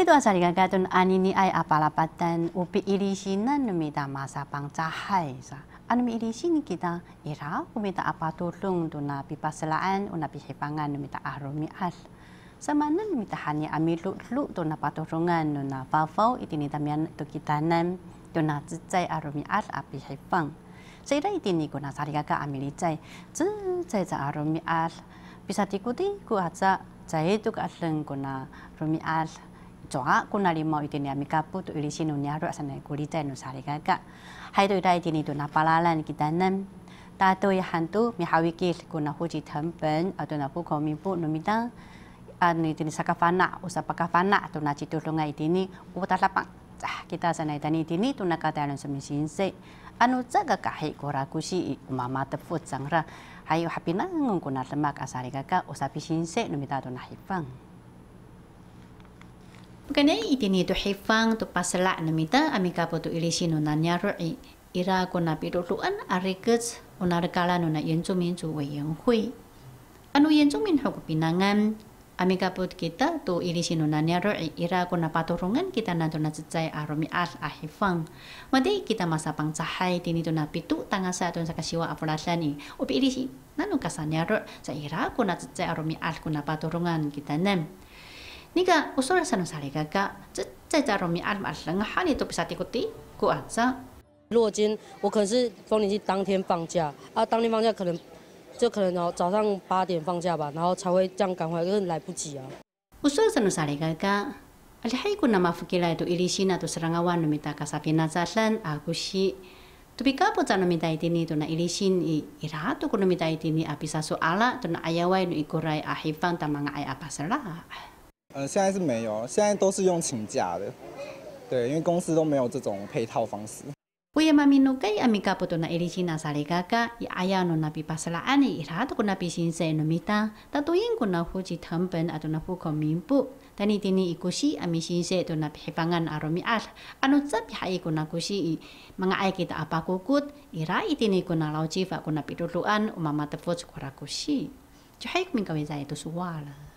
애도 자리가 가둔 아니니 아이 아빠라빠딴 우피 이리시는 놈이다 마사 sa. anu mi iri sini kita ira umita apa tulung tu na pipaslaan una pihipangan umita arumi al samanan umita hanya amilu lu tu na paturungan tu na pavau itini tamian tu kitanan tu na zizai arumi as api hipang sehingga itini kuna sarikaka amili zai zizai za arumi as. bisa dikuti ku aja zai tu ka kuna rumi al chonga kuna mau itu ni mikapu tu ulisi nunya ru asana te nu sarigaka hai tu dai tini tu napalalan kita nan ta tu ya hantu mi hawiki kuna huji tempen atau na pu komi pu numita anu itu ni sakafana usapakafana tu na citu lunga itu ni lapang, ah kita sana itu ni tini tu nakata alun sumisinse anu tsaga kahi korakusi umama teput sangra hayo hapina ngungkuna lemak asarigaka usapi sinse ta tu nahipang Pagkani ini tu hefeng tu pasalak namita amika putu ilisi nunanya rui. Ira kuna piruluan arikets unarkala nuna yencu wei wayan hui. Anu yencu min pinangan amika putu kita tu ilisi nunanya rui. Ira kuna paturungan kita nantu cecai arumi a ahifang. Mati kita masa pangcahai tini tu napitu tangan satu sakasiwa apulasani. Upi ilisi nanu kasanya rui. Sa ira kuna cecai arumi al kuna paturungan kita nem. Jin, 네가 우소라 사는 사례가 짜짜로미 알말랑 하니 또 비싸 띠고띠 그 안사 如果今我可能是风铃季当天放假啊，当天放假可能就可能哦早上八点放假吧，然后才会这样赶回来，因为来不及啊。Usul sanu saligaga, alihaiku nama fakila itu ilisina tu serangawan numita kasapina zalan agushi. Tupi kapo tanu mita ni tu na ilisin i iratu ku numita itini apisa soala tu na ayawai nu ikurai ahifan tamang ay apa salah. 呃，现在是没有，现在都是用请假的，对，因为公司都没有这种配套方式。乌鸦妈咪努开，阿咪卡布多纳，elijna 萨雷卡卡，伊阿雅诺纳比巴斯拉，阿尼伊拉多库纳比辛塞努米丹，阿杜因库纳富吉坦本，阿杜纳富科明布，阿尼蒂尼伊库西，阿咪辛塞，阿杜纳佩邦安阿罗米阿，阿奴扎比海库纳库西，伊，玛嘎阿爷给他阿爸哭哭，伊拉伊蒂尼库纳劳切瓦库纳比鲁安，乌妈妈的夫子库拉库西，就海库咪卡咪仔读书娃了。